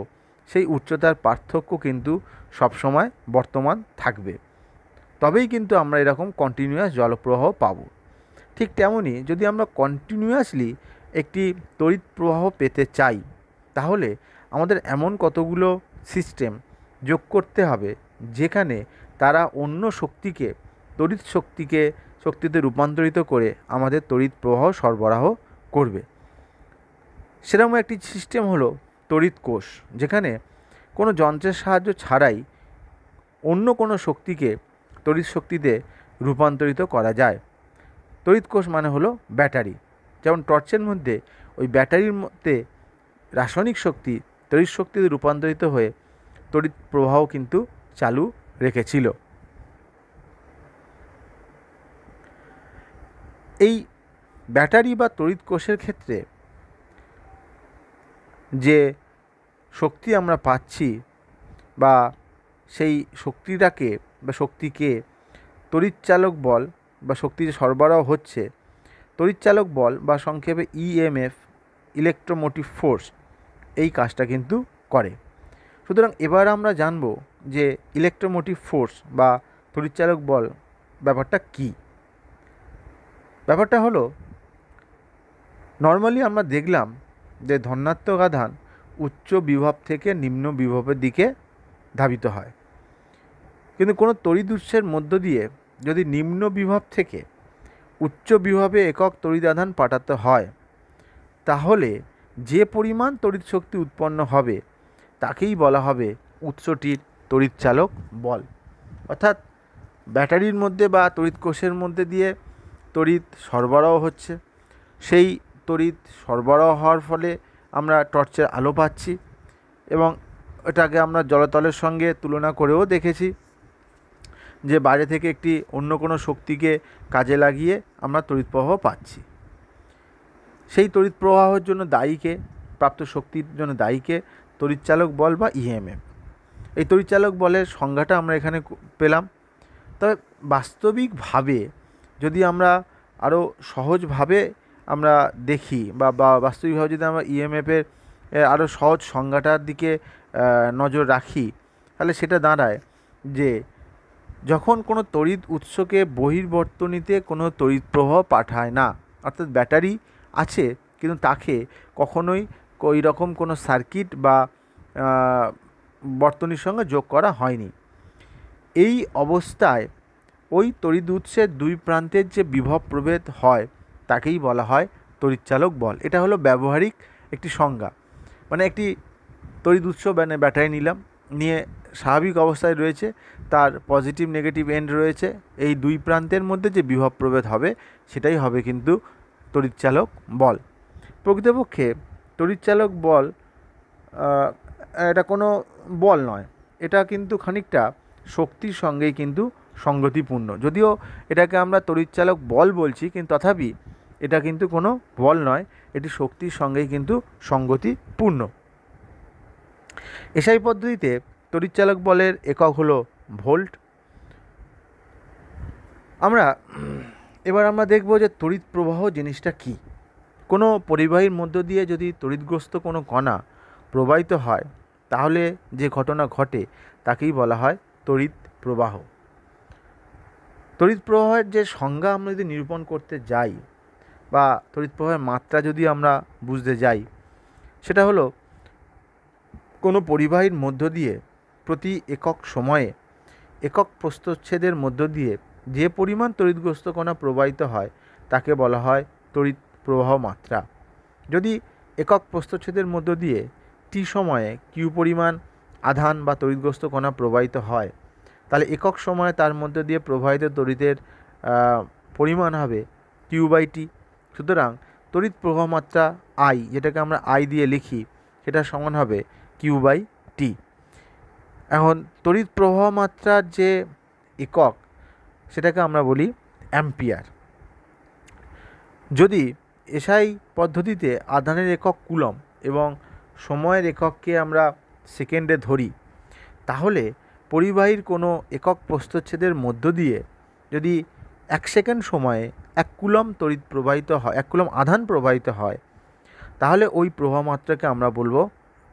সেই উচ্চতার পার্থক্য কিন্তু সবসময় বর্তমান থাকবে তবেই কিন্তু আমরা এরকম কন্টিনিউয়াস জলপ্রবাহ পাব ঠিক তেমনই যদি আমরা কন্টিনিউয়াসলি একটি তড়িৎ প্রবাহ পেতে চাই তাহলে আমাদের এমন কতগুলো সিস্টেম যোগ করতে হবে যেখানে তারা অন্য শক্তিকে তড়িৎ শক্তিকে শক্তিতে রূপান্তরিত করে আমাদের তড়িৎ প্রবাহ সরবরাহ করবে সেরকম একটি সিস্টেম হলো তড়িৎ কোষ যেখানে কোনো যন্ত্রের সাহায্য ছাড়াই অন্য কোনো শক্তিকে তড়িৎ শক্তিতে রূপান্তরিত করা যায় তড়িৎ কোষ মানে হলো ব্যাটারি যেমন টর্চের মধ্যে ওই ব্যাটারির মধ্যে রাসায়নিক শক্তি তড়িৎ শক্তিতে রূপান্তরিত হয়ে তড়িৎ প্রবাহ কিন্তু চালু রেখেছিল এই ব্যাটারি বা তড়িৎ কোষের ক্ষেত্রে যে শক্তি আমরা পাচ্ছি বা সেই শক্তিটাকে বা শক্তিকে তড়িৎচালক বল বা শক্তি যে সরবরাহ হচ্ছে তড়িৎচালক বল বা সংক্ষেপে ইএমএফ ইলেকট্রোমোটিভ ফোর্স এই কাজটা কিন্তু করে সুতরাং এবার আমরা জানব যে ইলেকট্রোমোটিভ ফোর্স বা তড়িৎচালক বল ব্যাপারটা কি ব্যাপারটা হলো নর্মালি আমরা দেখলাম যে ধনাত্মক আধান উচ্চ বিভব থেকে নিম্ন বিভবের দিকে ধাবিত হয় কিন্তু কোনো তরিদুৎসের মধ্য দিয়ে যদি নিম্ন বিভব থেকে উচ্চ বিভবে একক আধান পাঠাতে হয় তাহলে যে পরিমাণ তড়িৎ শক্তি উৎপন্ন হবে তাকেই বলা হবে উৎসটির তড়িৎচালক বল অর্থাৎ ব্যাটারির মধ্যে বা তড়িৎ কোষের মধ্যে দিয়ে তড়িৎ সরবরাহ হচ্ছে সেই তড়িৎ সরবরাহ হওয়ার ফলে আমরা টর্চের আলো পাচ্ছি এবং এটাকে আমরা জলতলের সঙ্গে তুলনা করেও দেখেছি যে বাইরে থেকে একটি অন্য কোনো শক্তিকে কাজে লাগিয়ে আমরা তড়িৎ প্রবাহ পাচ্ছি সেই তড়িৎ প্রবাহের জন্য দায়ীকে প্রাপ্ত শক্তির জন্য দায়ীকে তড়িৎচালক বল বা ইএমএফ e এই তড়িৎচালক বলের সংজ্ঞাটা আমরা এখানে পেলাম তবে বাস্তবিকভাবে যদি আমরা আরও সহজভাবে আমরা দেখি বা বাস্তবিকভাবে যদি আমরা ইএমএফের e আরও সহজ সংজ্ঞাটার দিকে নজর রাখি তাহলে সেটা দাঁড়ায় যে যখন কোনো তড়িৎ উৎসকে বহির্বর্তনীতে কোনো তড়িৎ প্রবাহ পাঠায় না অর্থাৎ ব্যাটারি আছে কিন্তু তাকে কখনোই ওই রকম কোনো সার্কিট বা বর্তনীর সঙ্গে যোগ করা হয়নি এই অবস্থায় ওই তড়িৎ উৎসের দুই প্রান্তের যে বিভব প্রভেদ হয় তাকেই বলা হয় তড়িৎচালক বল এটা হলো ব্যবহারিক একটি সংজ্ঞা মানে একটি তড়িৎ উৎস মানে ব্যাটারি নিলাম নিয়ে স্বাভাবিক অবস্থায় রয়েছে তার পজিটিভ নেগেটিভ এন্ড রয়েছে এই দুই প্রান্তের মধ্যে যে বিভব প্রভেদ হবে সেটাই হবে কিন্তু তড়িৎচালক বল প্রকৃতপক্ষে তড়িৎচালক বল এটা কোনো বল নয় এটা কিন্তু খানিকটা শক্তির সঙ্গেই কিন্তু সঙ্গতিপূর্ণ যদিও এটাকে আমরা তড়িৎচালক বল বলছি কিন্তু তথাপি এটা কিন্তু কোনো বল নয় এটি শক্তির সঙ্গেই কিন্তু সঙ্গতিপূর্ণ এসআই পদ্ধতিতে তড়িৎচালক বলের একক হলো ভোল্ট আমরা এবার আমরা দেখব যে তড়িৎ প্রবাহ জিনিসটা কি কোনো পরিবাহীর মধ্য দিয়ে যদি তড়িৎগ্রস্ত কোনো কণা প্রবাহিত হয় তাহলে যে ঘটনা ঘটে তাকেই বলা হয় তড়িৎ প্রবাহ তড়িৎ প্রবাহের যে সংজ্ঞা আমরা যদি নিরূপণ করতে যাই বা তড়িৎ প্রবাহের মাত্রা যদি আমরা বুঝতে যাই সেটা হলো কোনো পরিবাহীর মধ্য দিয়ে প্রতি একক সময়ে একক প্রস্তচ্ছেদের মধ্য দিয়ে যে পরিমাণ তড়িৎগ্রস্ত কণা প্রবাহিত হয় তাকে বলা হয় তড়িৎ প্রবাহ মাত্রা যদি একক প্রস্তচ্ছেদের মধ্য দিয়ে টি সময়ে কিউ পরিমাণ আধান বা তড়িৎগ্রস্ত কণা প্রবাহিত হয় তাহলে একক সময়ে তার মধ্য দিয়ে প্রবাহিত তড়িতের পরিমাণ হবে কিউ বাই টি সুতরাং তড়িৎ প্রবাহমাত্রা আই যেটাকে আমরা আই দিয়ে লিখি সেটা সমান হবে কিউ বাই টি এখন তড়িৎ প্রবাহমাত্রার যে একক সেটাকে আমরা বলি অ্যাম্পিয়ার যদি এসআই পদ্ধতিতে আধানের একক কুলম এবং সময়ের একককে আমরা সেকেন্ডে ধরি তাহলে পরিবাহীর কোনো একক প্রস্তচ্ছেদের মধ্য দিয়ে যদি এক সেকেন্ড সময়ে এক কুলম তড়িৎ প্রবাহিত হয় এক কুলম আধান প্রবাহিত হয় তাহলে ওই প্রবাহমাত্রাকে আমরা বলবো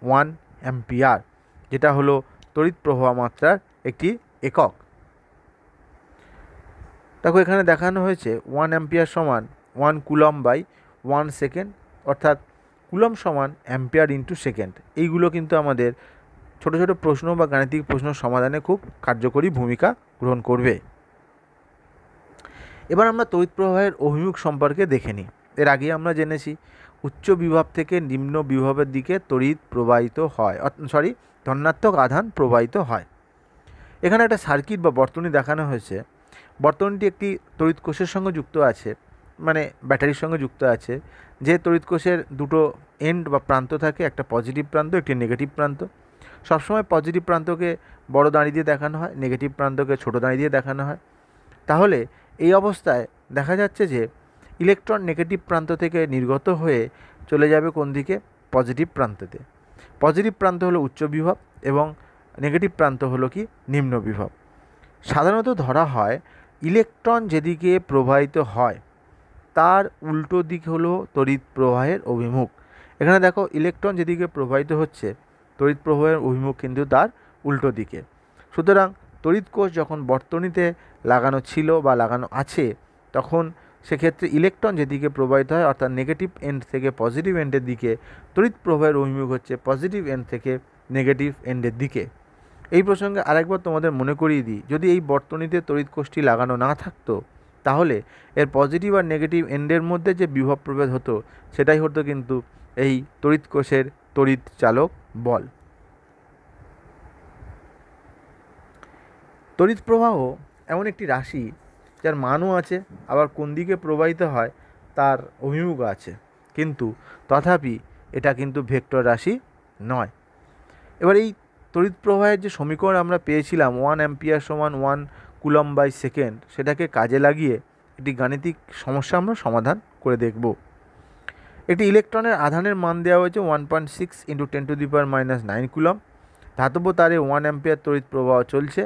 ওয়ান অ্যাম্পিয়ার যেটা হলো তড়িৎ মাত্রার একটি একক দেখো এখানে দেখানো হয়েছে ওয়ান অ্যাম্পিয়ার সমান one coulomb by one second অর্থাৎ কুলম সমান অ্যাম্পিয়ার ইন্টু সেকেন্ড এইগুলো কিন্তু আমাদের ছোট ছোট প্রশ্ন বা গাণিতিক প্রশ্ন সমাধানে খুব কার্যকরী ভূমিকা গ্রহণ করবে এবার আমরা তড়িৎ প্রবাহের অভিমুখ সম্পর্কে দেখে নিই এর আগে আমরা জেনেছি উচ্চ বিভব থেকে নিম্ন বিভবের দিকে তড়িৎ প্রবাহিত হয় সরি ধনাত্মক আধান প্রবাহিত হয় এখানে একটা সার্কিট বা বর্তনী দেখানো হয়েছে বর্তনীটি একটি তড়িৎ কোষের সঙ্গে যুক্ত আছে মানে ব্যাটারির সঙ্গে যুক্ত আছে যে তড়িৎ কোষের দুটো এন্ড বা প্রান্ত থাকে একটা পজিটিভ প্রান্ত একটি নেগেটিভ প্রান্ত সবসময় পজিটিভ প্রান্তকে বড় দাঁড়িয়ে দিয়ে দেখানো হয় নেগেটিভ প্রান্তকে ছোট দাঁড়িয়ে দিয়ে দেখানো হয় তাহলে এই অবস্থায় দেখা যাচ্ছে যে ইলেকট্রন নেগেটিভ প্রান্ত থেকে নির্গত হয়ে চলে যাবে কোন দিকে পজিটিভ প্রান্ততে পজিটিভ প্রান্ত হলো উচ্চ বিভব এবং নেগেটিভ প্রান্ত হলো কি নিম্ন বিভব সাধারণত ধরা হয় ইলেকট্রন যেদিকে প্রবাহিত হয় তার উল্টো দিক হলো তড়িৎ প্রবাহের অভিমুখ এখানে দেখো ইলেকট্রন যেদিকে প্রবাহিত হচ্ছে তড়িৎ প্রবাহের অভিমুখ কিন্তু তার উল্টো দিকে সুতরাং তড়িৎ কোষ যখন বর্তনীতে লাগানো ছিল বা লাগানো আছে তখন সেক্ষেত্রে ইলেকট্রন যেদিকে প্রবাহিত হয় অর্থাৎ নেগেটিভ এন্ড থেকে পজিটিভ এন্ডের দিকে তড়িৎ প্রবাহের অভিমুখ হচ্ছে পজিটিভ এন্ড থেকে নেগেটিভ এন্ডের দিকে এই প্রসঙ্গে আরেকবার তোমাদের মনে করিয়ে দিই যদি এই বর্তনীতে তড়িৎ কোষটি লাগানো না থাকতো তাহলে এর পজিটিভ আর নেগেটিভ এন্ডের মধ্যে যে বিভব প্রভেদ হতো সেটাই হতো কিন্তু এই তড়িৎ কোষের তড়িৎ চালক বল তড়িৎ প্রবাহ এমন একটি রাশি যার মানও আছে আবার কোন দিকে প্রবাহিত হয় তার অভিমুখ আছে কিন্তু তথাপি এটা কিন্তু ভেক্টর রাশি নয় এবার এই তড়িৎ প্রবাহের যে সমীকরণ আমরা পেয়েছিলাম ওয়ান অ্যাম্পিয়ার সমান ওয়ান কুলম বাই সেকেন্ড সেটাকে কাজে লাগিয়ে একটি গাণিতিক সমস্যা আমরা সমাধান করে দেখব একটি ইলেকট্রনের আধানের মান দেওয়া হয়েছে one point six into ten to the power minus nine coulomb ধাতব তারে ওয়ান অ্যাম্পিয়ার তড়িৎ প্রবাহ চলছে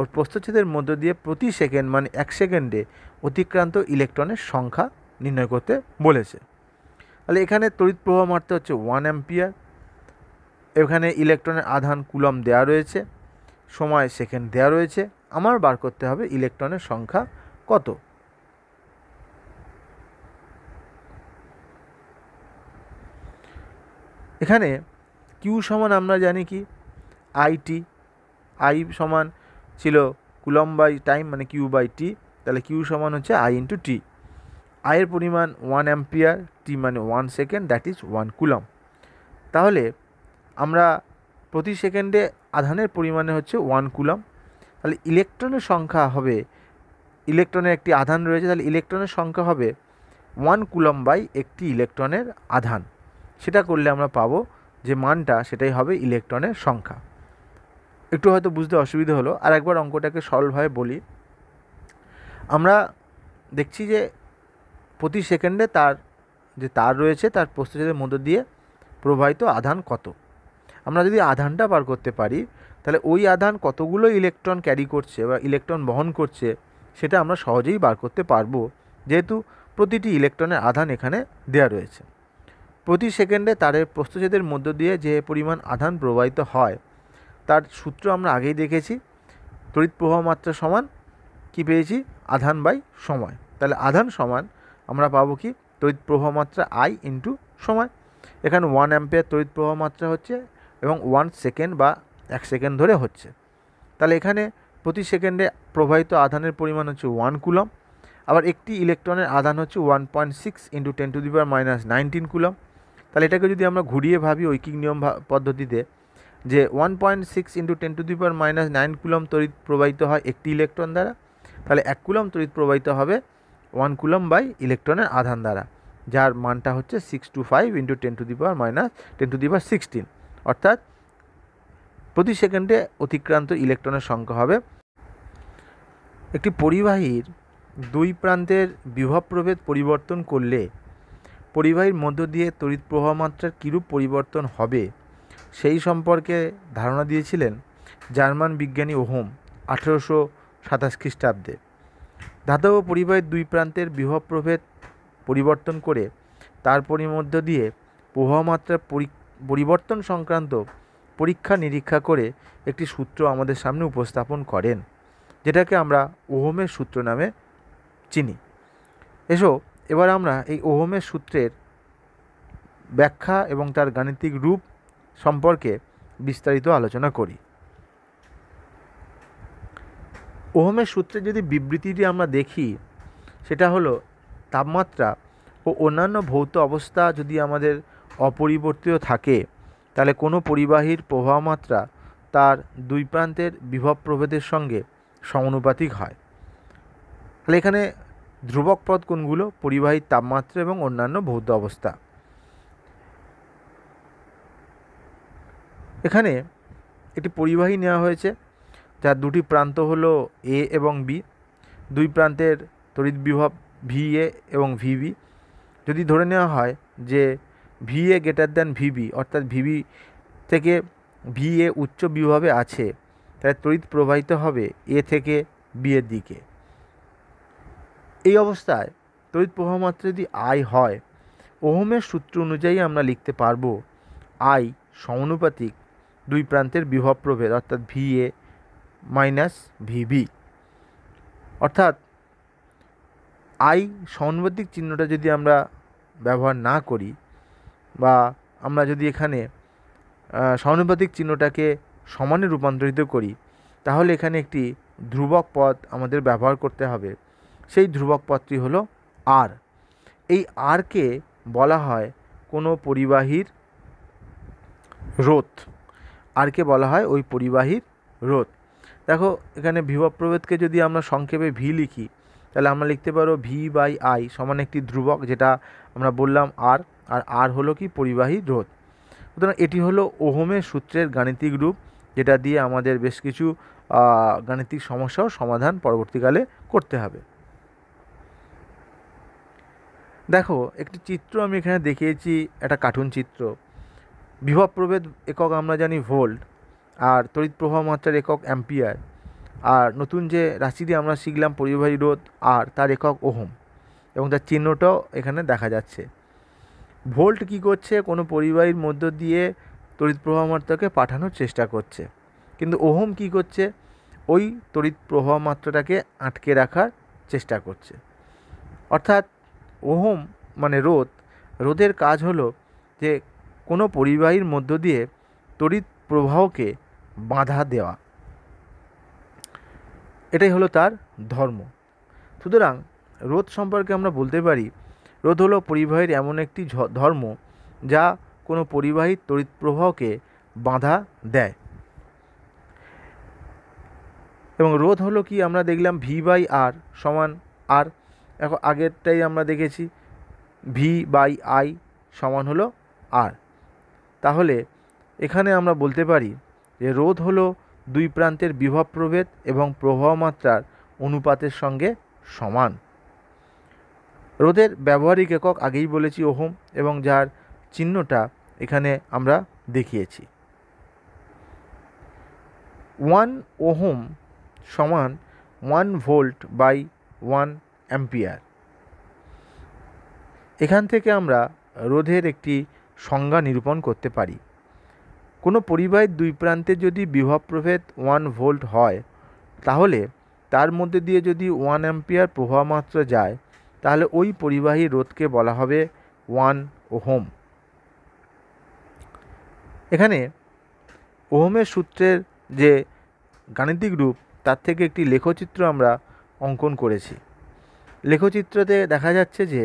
ওর প্রস্তুচ্ছেদের মধ্য দিয়ে প্রতি সেকেন্ড মানে এক সেকেন্ডে অতিক্রান্ত ইলেকট্রনের সংখ্যা নির্ণয় করতে বলেছে তাহলে এখানে তড়িৎ প্রবাহ মারতে হচ্ছে ওয়ান অ্যাম্পিয়ার এখানে ইলেকট্রনের আধান কুলম দেয়া রয়েছে সময় সেকেন্ড দেয়া রয়েছে আমার বার করতে হবে ইলেকট্রনের সংখ্যা কত এখানে কিউ সমান আমরা জানি কি আইটি আই সমান ছিল কুলম বাই টাইম মানে কিউ বাই টি তাহলে কিউ সমান হচ্ছে আই ইন্টু টি আয়ের পরিমাণ ওয়ান অ্যাম্পিয়ার টি মানে one second that is one coulomb তাহলে আমরা প্রতি সেকেন্ডে আধানের পরিমাণে হচ্ছে ওয়ান কুলম তাহলে ইলেকট্রনের সংখ্যা হবে ইলেকট্রনের একটি আধান রয়েছে তাহলে ইলেকট্রনের সংখ্যা হবে ওয়ান কুলম বাই একটি ইলেকট্রনের আধান সেটা করলে আমরা পাবো যে মানটা সেটাই হবে ইলেকট্রনের সংখ্যা একটু হয়তো বুঝতে অসুবিধা হলো আর একবার অঙ্কটাকে সরলভাবে বলি আমরা দেখছি যে প্রতি সেকেন্ডে তার যে তার রয়েছে তার প্রস্তুতের মধ্য দিয়ে প্রবাহিত আধান কত আমরা যদি আধানটা বার করতে পারি তাহলে ওই আধান কতগুলো ইলেকট্রন ক্যারি করছে বা ইলেকট্রন বহন করছে সেটা আমরা সহজেই বার করতে পারবো যেহেতু প্রতিটি ইলেকট্রনের আধান এখানে দেয়া রয়েছে প্রতি সেকেন্ডে তারের প্রস্তুতের মধ্য দিয়ে যে পরিমাণ আধান প্রবাহিত হয় তার সূত্র আমরা আগেই দেখেছি তড়িৎ প্রবাহ মাত্রা সমান কি পেয়েছি আধান বাই সময় তাহলে আধান সমান আমরা পাবো কি তড়িৎ প্রবাহ মাত্রা আই ইন্টু সময় এখানে ওয়ান অ্যাম্পেয়ার তড়িৎ প্রবাহ মাত্রা হচ্ছে এবং ওয়ান সেকেন্ড বা এক সেকেন্ড ধরে হচ্ছে তাহলে এখানে প্রতি সেকেন্ডে প্রবাহিত আধানের পরিমাণ হচ্ছে ওয়ান কুলম আবার একটি ইলেকট্রনের আধান হচ্ছে one point six into ten to the power minus nineteen coulomb তাহলে এটাকে যদি আমরা ঘুরিয়ে ভাবি ঐকিক নিয়ম পদ্ধতিতে যে one point six into ten to the power minus nine coulomb তড়িৎ প্রবাহিত হয় একটি ইলেকট্রন দ্বারা তাহলে এক কুলম তড়িৎ প্রবাহিত হবে ওয়ান কুলম বাই ইলেকট্রনের আধান দ্বারা যার মানটা হচ্ছে six two five into ten to the power minus ten to the power sixteen অর্থাৎ প্রতি সেকেন্ডে অতিক্রান্ত ইলেকট্রনের সংখ্যা হবে একটি পরিবাহীর দুই প্রান্তের বিভব প্রভেদ পরিবর্তন করলে পরিবাহীর মধ্য দিয়ে তড়িৎ প্রবাহ মাত্রার কীরূপ পরিবর্তন হবে সেই সম্পর্কে ধারণা দিয়েছিলেন জার্মান বিজ্ঞানী ওহোম আঠেরোশো সাতাশ খ্রিস্টাব্দে ধাতব পরিবাহের দুই প্রান্তের বিভব প্রভেদ পরিবর্তন করে তার পরিমধ্য দিয়ে প্রবাহমাত্রা পরিবর্তন সংক্রান্ত পরীক্ষা নিরীক্ষা করে একটি সূত্র আমাদের সামনে উপস্থাপন করেন যেটাকে আমরা ওহমের সূত্র নামে চিনি এসো এবার আমরা এই ওহমের সূত্রের ব্যাখ্যা এবং তার গাণিতিক রূপ সম্পর্কে বিস্তারিত আলোচনা করি ওহমের সূত্রে যদি বিবৃতিটি আমরা দেখি সেটা হলো তাপমাত্রা ও অন্যান্য ভৌত অবস্থা যদি আমাদের অপরিবর্তিত থাকে তাহলে কোনো পরিবাহীর প্রবাহমাত্রা তার দুই প্রান্তের বিভব প্রভেদের সঙ্গে সমানুপাতিক হয় তাহলে এখানে ধ্রুবক পদ কোনগুলো পরিবাহীর তাপমাত্রা এবং অন্যান্য ভৌত অবস্থা এখানে একটি পরিবাহী নেওয়া হয়েছে যার দুটি প্রান্ত হল এ এবং বি দুই প্রান্তের তড়িৎ বিভব ভি এ এবং ভিবি যদি ধরে নেওয়া হয় যে V A greater than VB অর্থাৎ ভিবি থেকে ভি এ উচ্চ বিভাবে আছে তাই তড়িৎ প্রবাহিত হবে এ থেকে বি এর দিকে এই অবস্থায় তড়িৎ প্রবাহমাত্রা যদি আয় হয় ওহমের সূত্র অনুযায়ী আমরা লিখতে পারবো আই সমানুপাতিক দুই প্রান্তের বিভব প্রভেদ অর্থাৎ ভি এ মাইনাস ভিবি অর্থাৎ আই সমানুপাতিক চিহ্নটা যদি আমরা ব্যবহার না করি বা আমরা যদি এখানে সমানুপাতিক চিহ্নটাকে সমানে রূপান্তরিত করি তাহলে এখানে একটি ধ্রুবক পদ আমাদের ব্যবহার করতে হবে সেই ধ্রুবক পদটি হলো আর এই আরকে বলা হয় কোনো পরিবাহীর রোধ আরকে বলা হয় ওই পরিবাহীর রোধ দেখো এখানে বিভব প্রভেদকে যদি আমরা সংক্ষেপে ভি লিখি তাহলে আমরা লিখতে পারো ভি বাই আই সমান একটি ধ্রুবক যেটা আমরা বললাম আর আর আর হলো কি পরিবাহী রোধ সুতরাং এটি হলো ওহমে সূত্রের গাণিতিক রূপ যেটা দিয়ে আমাদের বেশ কিছু গাণিতিক সমস্যাও সমাধান পরবর্তীকালে করতে হবে দেখো একটি চিত্র আমি এখানে দেখিয়েছি একটা কার্টুন চিত্র বিভব প্রভেদ একক আমরা জানি ভোল্ট আর তড়িৎ প্রবাহ মাত্রার একক অ্যাম্পিয়ার আর নতুন যে রাশিটি আমরা শিখলাম পরিবাহী রোধ আর তার একক ওহম এবং তার চিহ্নটাও এখানে দেখা যাচ্ছে ভোল্ট কি করছে কোনো পরিবাহীর মধ্য দিয়ে তড়িৎ প্রবাহ মাত্রাকে পাঠানোর চেষ্টা করছে কিন্তু ওহম কি করছে ওই তড়িৎ প্রবাহ মাত্রাটাকে আটকে রাখার চেষ্টা করছে অর্থাৎ ওহম মানে রোধ রোধের কাজ হলো যে কোনো পরিবাহীর মধ্য দিয়ে তড়িৎ প্রবাহকে বাধা দেওয়া এটাই হলো তার ধর্ম সুতরাং রোদ সম্পর্কে আমরা বলতে পারি রোদ হলো পরিবাহীর এমন একটি ধর্ম যা কোনো পরিবাহী তড়িৎ প্রবাহকে বাধা দেয় এবং রোধ হলো কি আমরা দেখলাম ভি বাই আর সমান আর এখন আগেরটাই আমরা দেখেছি ভি বাই আই সমান হলো আর তাহলে এখানে আমরা বলতে পারি যে রোধ হলো দুই প্রান্তের বিভব প্রভেদ এবং প্রবাহ মাত্রার অনুপাতের সঙ্গে সমান রোধের ব্যবহারিক একক আগেই বলেছি ওহম এবং যার চিহ্নটা এখানে আমরা দেখিয়েছি ওয়ান ওহম সমান one volt by one ampere এখান থেকে আমরা রোধের একটি সংজ্ঞা নিরূপণ করতে পারি কোনো পরিবাহের দুই প্রান্তে যদি বিভব প্রভেদ ওয়ান ভোল্ট হয় তাহলে তার মধ্যে দিয়ে যদি ওয়ান অ্যাম্পিয়ার মাত্র যায় তাহলে ওই পরিবাহী রোধকে বলা হবে ওয়ান ওহোম এখানে ওহোমের সূত্রের যে গাণিতিক রূপ তার থেকে একটি লেখচিত্র আমরা অঙ্কন করেছি লেখচিত্রতে দেখা যাচ্ছে যে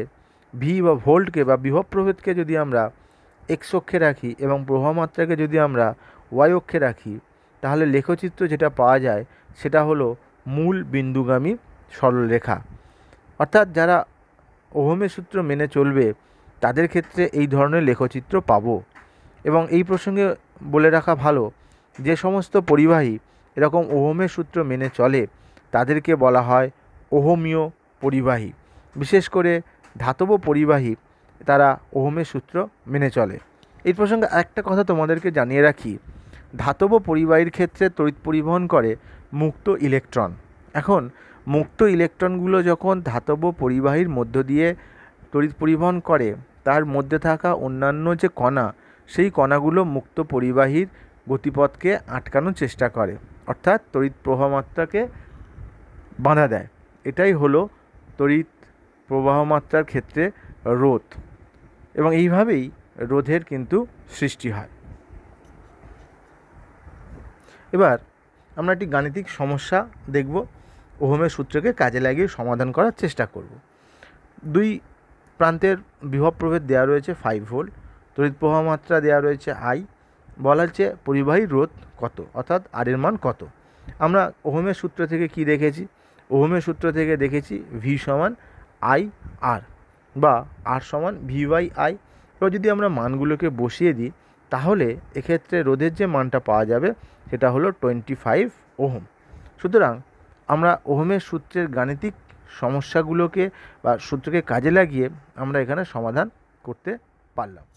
ভি বা ভোল্টকে বা বিভব প্রভেদকে যদি আমরা এক্স অক্ষে রাখি এবং প্রভামাত্রাকে যদি আমরা ওয়াই অক্ষে রাখি তাহলে লেখচিত্র যেটা পাওয়া যায় সেটা হলো মূল বিন্দুগামী সরলরেখা অর্থাৎ যারা ওহমের সূত্র মেনে চলবে তাদের ক্ষেত্রে এই ধরনের লেখচিত্র পাব এবং এই প্রসঙ্গে বলে রাখা ভালো যে সমস্ত পরিবাহী এরকম ওহমের সূত্র মেনে চলে তাদেরকে বলা হয় ওহমীয় পরিবাহী বিশেষ করে ধাতব পরিবাহী তারা ওহমের সূত্র মেনে চলে এই প্রসঙ্গে একটা কথা তোমাদেরকে জানিয়ে রাখি ধাতব পরিবাহীর ক্ষেত্রে তড়িৎ পরিবহন করে মুক্ত ইলেকট্রন এখন মুক্ত ইলেকট্রনগুলো যখন ধাতব পরিবাহীর মধ্য দিয়ে তড়িৎ পরিবহন করে তার মধ্যে থাকা অন্যান্য যে কণা সেই কণাগুলো মুক্ত পরিবাহীর গতিপথকে আটকানোর চেষ্টা করে অর্থাৎ তড়িৎ প্রবাহমাত্রাকে বাঁধা দেয় এটাই হলো তড়িৎ প্রবাহমাত্রার ক্ষেত্রে রোধ এবং এইভাবেই রোধের কিন্তু সৃষ্টি হয় এবার আমরা একটি গাণিতিক সমস্যা দেখব ওহমের সূত্রকে কাজে লাগিয়ে সমাধান করার চেষ্টা করব দুই প্রান্তের বিভব প্রভেদ দেওয়া রয়েছে ফাইভ ভোল্ট তড়িৎ প্রবাহ মাত্রা দেওয়া রয়েছে আই বলা হচ্ছে পরিবাহী রোধ কত অর্থাৎ আরের মান কত আমরা ওহমের সূত্র থেকে কি দেখেছি ওহমের সূত্র থেকে দেখেছি ভি সমান আই আর বা আর সমান ভি বাই আই এবার যদি আমরা মানগুলোকে বসিয়ে দিই তাহলে এক্ষেত্রে রোধের যে মানটা পাওয়া যাবে সেটা হলো টোয়েন্টি ফাইভ ওহম সুতরাং আমরা ওহমের সূত্রের গাণিতিক সমস্যাগুলোকে বা সূত্রকে কাজে লাগিয়ে আমরা এখানে সমাধান করতে পারলাম